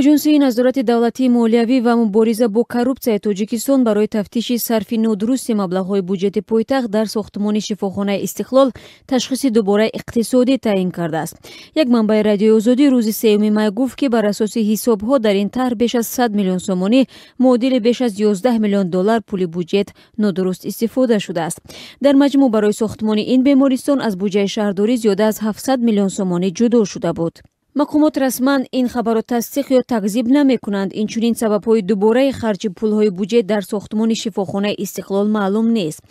оҷонсии назорати давлатии молиявӣ ва мубориза бо коррупсияи тоҷикистон барои тафтиши сарфи нодурусти маблағҳои буҷети пойтахт дар сохтмони шифохонаи истиқлол ташхиси дубораи иқтисодӣ таъин кардааст як манбаи радиои озодӣ рӯзи сеюми май гуфт ки бар асоси ҳисобҳо дар ин таҳр беш аз сад миллион сомонӣ муодили беш аз ёздаҳ миллион доллар пули буҷет нодуруст истифода шудааст дар маҷмӯъ барои сохтмони ин бемористон аз буҷаи шаҳрдорӣ зиёда аз ҳафтсад миллион сомонӣ ҷудо шуда буд мақомот расман ин хабарро тасдиқ ё такзиб намекунанд инчунин сабабҳои дубораи харҷи пулҳои буҷе дар сохтмони шифохонаи истиқлол маълум нест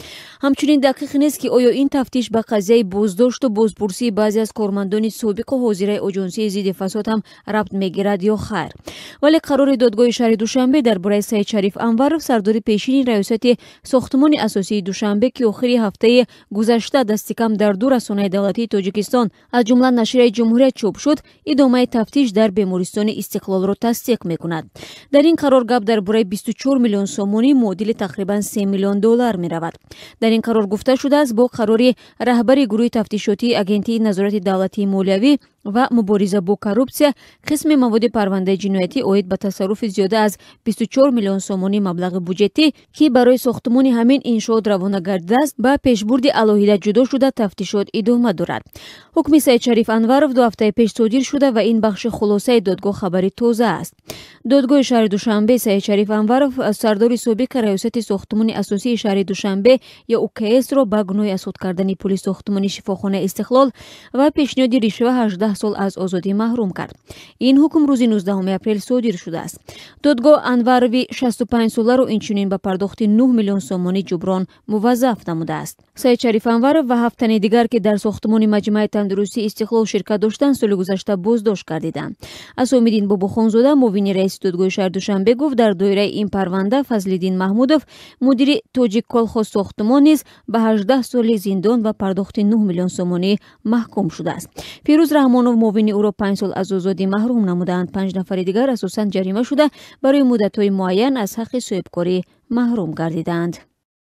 ҳамчунин дақиқ нест ки оё ин тафтиш ба қазияи боздошту бозбурсии баъзе аз кормандони собиқу ҳозираи оҷонсии зидди фасод ҳам рабт мегирад ё хайр вале қарори додгоҳи шаҳри душанбе дар бораи саид шариф анваров сардори пешини раёсати сохтмони асосии душанбе ки охири ҳафтаи гузашта дасти кам дар ду расонаи давлатии тоҷикистон аз ҷумла нашрияи ҷумҳурият чоп шуд идомаи тафтиш дар бемористони истиқлолро тасдиқ мекунад дар ин қароргап дар бораи 24 миллион сомонӣ муодили тақрибан 3 миллион доллар меравад дар ин қарор гуфта шудааст бо қарори раҳбари гурӯҳи тафтишоти агентии назорати давлатии молиявӣ ва мубориза бо коррупсия қисми маводи парвандаи ҷинояти оид ба тасарруфи зиёда аз 24 миллион сомони маблағи буҷетӣ ки барои сохтмони ҳамин иншоот равона гардидааст ба пешбурди алоҳида ҷудо шуда тафтишот идома дорад ҳукми саидшариф анваров ду ҳафтаи пеш содир шуда ва ин бахши хулосаи додгоҳ хабари тоза аст додгоҳи шаҳри душанбе саидшариф анваров сардори собиқи раёсати сохтмони асосии шаҳри душанбе ё уксро ба гуноҳи асуд кардани пули сохтмони шифохонаи истиқлол ва пешниҳоди ришва 18 сол аз озодӣ маҳрум кард ин ҳукм рӯзи 19 апрел содир шудааст додгоҳ анварови 65 соларо инчунин ба пардохти 9 миллион сомони ҷуброн муваззаф намудааст саидшариф анваров ва ҳафт тани дигар ки дар сохтмони маҷмаи тандурустии истиқлол ширкат доштанд соли гузашта боздошт гардиданд асомиддин бобохонзода муовини раиси истудгӯи шаҳри душанбе гуфт дар доираи ин парванда фазлиддин маҳмудов мудири тоҷик колхоз сохтмон низ ба ҳаждаҳ соли зиндон ва пардохти нӯҳ миллион сомонӣ маҳкум шудааст фирӯз раҳмонов муовини ӯро панҷ сол аз озодӣ маҳрум намуданд панҷ нафари дигар асосан ҷарима шуда барои муддатҳои муайян аз ҳаққи соҳибкорӣ маҳрум гардиданд